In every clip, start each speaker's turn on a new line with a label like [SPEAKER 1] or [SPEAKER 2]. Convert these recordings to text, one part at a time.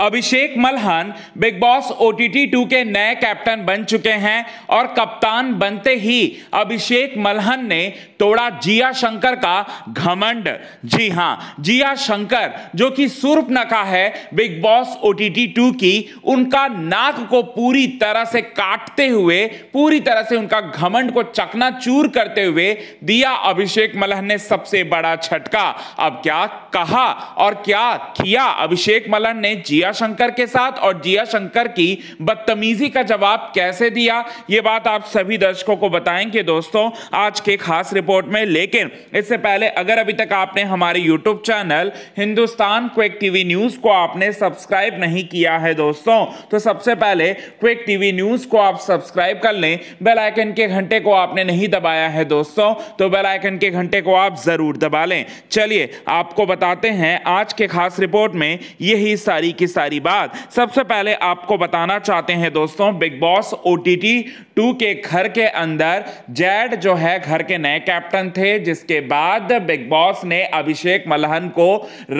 [SPEAKER 1] अभिषेक Malhan Bigg Boss O T two के नए captain बन चुके हैं और कप्तान बनते ही अभिषेक मलहन ने तोड़ा जिया शंकर का घमंड जी हां जिया शंकर जो कि सूर्पनखा है Bigg Boss O T two की उनका नाक को पूरी तरह से काटते हुए पूरी तरह से उनका घमंड को चकनाचूर करते हुए दिया अभिषेक मलहन ने सबसे बड़ा छटका अब क्या कहा और क्या किया अभिषेक मलहन ने जिया जिया शंकर के साथ और जिया शंकर की बदतमीजी का जवाब कैसे दिया ये बात आप सभी दर्शकों को बताएंगे दोस्तों आज के खास रिपोर्ट में लेकिन इससे पहले अगर अभी तक आपने हमारे YouTube channel Hindustan quick TV news को आपने सब्सक्राइब नहीं किया है दोस्तों तो सबसे पहले क्विक टीवी न्यूज को आप सब्सक्राइब कर लें बेलाइकन के घंटे को आपने नहीं दबाया है दोस्तों तो बेलाइकन के घंटे को आप जरूर दबा लें चलिए आपको बताते हैं आज के खास रिपोर्ट में यही सारी की सारी बात सबसे पहले आपको बताना चाहते हैं दोस्तों Bigg Boss O T T two के घर के अंदर जेड जो है घर के नए कैप्टन थे जिसके बाद बिग बॉस ने अभिषेक मलहन को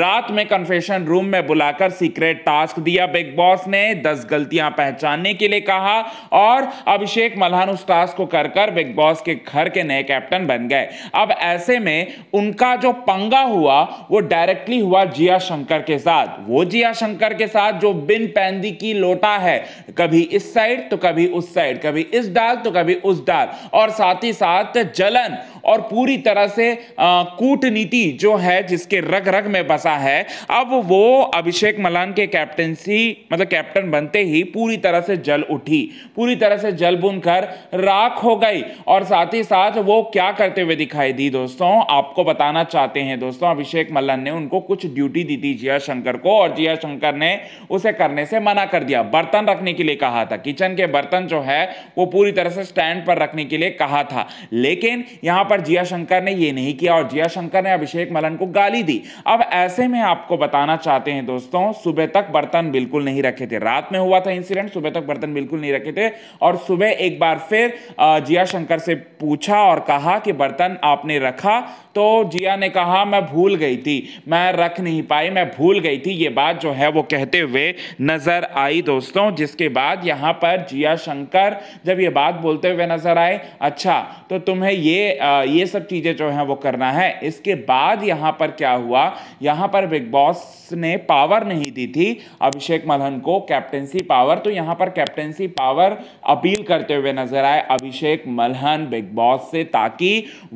[SPEAKER 1] रात में कन्फेशन रूम में बुलाकर सीक्रेट टास्क दिया बिग बॉस ने दस गलतियां पहचानने के लिए कहा और अभिषेक मलहन उस टास्क को कर कर बिग बॉस के घर के नए कैप्टन बन गए अब ऐसे में उनका जो पंगा हुआ वो डायरेक्टली हुआ जिया शंकर के साथ वो जिया शंकर के के साथ जो बिन पैंदी की लोटा है कभी इस साइड तो कभी उस साइड कभी इस डाल तो कभी उस डाल और साथ ही साथ जलन और पूरी तरह से कूटनीति जो है जिसके रग रग में बसा है अब वो अभिषेक मलान के कैप्टनसी मतलब कैप्टन बनते ही पूरी तरह से जल उठी पूरी तरह से जल बुन कर राख हो गई और साथ ही साथ वो क्या करते हुए दिखाई दी दोस्तों आपको बताना चाहते हैं दोस्तों अभिषेक मल्लन ने उनको कुछ ड्यूटी दी थी जिया शंकर को और जिया शंकर ने उसे करने से मना कर दिया बर्तन रखने के लिए कहा था किचन के बर्तन जो है वो पूरी तरह से स्टैंड पर रखने के लिए कहा था लेकिन यहां पर पर जिया शंकर ने ये नहीं किया और जिया शंकर ने अभिषेक मलन को गाली दी अब ऐसे में आपको बताना चाहते हैं दोस्तों सुबह तक बर्तन बिल्कुल नहीं रखे थे रात में हुआ था इंसिडेंट सुबह तक बर्तन बिल्कुल नहीं रखे थे और सुबह एक बार फिर जिया शंकर से पूछा और कहा कि बर्तन आपने रखा तो जिया ने कहा मैं भूल गई थी मैं रख नहीं पाई मैं भूल गई थी ये बात जो है वो कहते हुए नज़र आई दोस्तों जिसके बाद यहाँ पर जिया शंकर जब ये बात बोलते हुए नज़र आए अच्छा तो तुम्हें ये आ, ये सब चीज़ें जो हैं वो करना है इसके बाद यहाँ पर क्या हुआ यहाँ पर बिग बॉस ने पावर नहीं दी थी अभिषेक मलहन को कैप्टेंसी पावर तो यहाँ पर कैप्टेंसी पावर अपील करते हुए नजर आए अभिषेक मलहन बिग बॉस से ताकि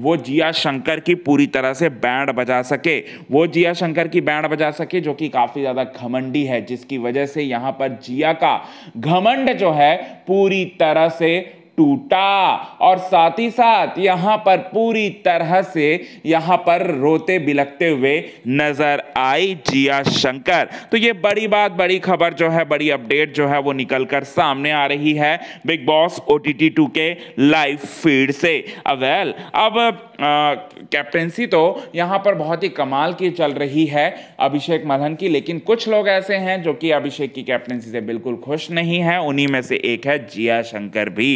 [SPEAKER 1] वो जिया शंकर की पूरी तरह से बैंड बजा सके वो जिया शंकर की बैंड बजा सके जो कि काफ़ी ज़्यादा घमंडी है जिसकी वजह से यहां पर जिया का घमंड जो है पूरी तरह से टूटा और साथ ही साथ यहाँ पर पूरी तरह से यहाँ पर रोते बिलकते हुए नजर आई जिया शंकर तो ये बड़ी बात बड़ी खबर जो है बड़ी अपडेट जो है वो निकल कर सामने आ रही है Bigg Boss O T T two के लाइव फीड से अवेल अब कैप्टेंसी तो यहाँ पर बहुत ही कमाल की चल रही है अभिषेक मलहन की लेकिन कुछ लोग ऐसे हैं जो कि अभिषेक की कैप्टेंसी से बिल्कुल खुश नहीं है उन्हीं में से एक है जिया शंकर भी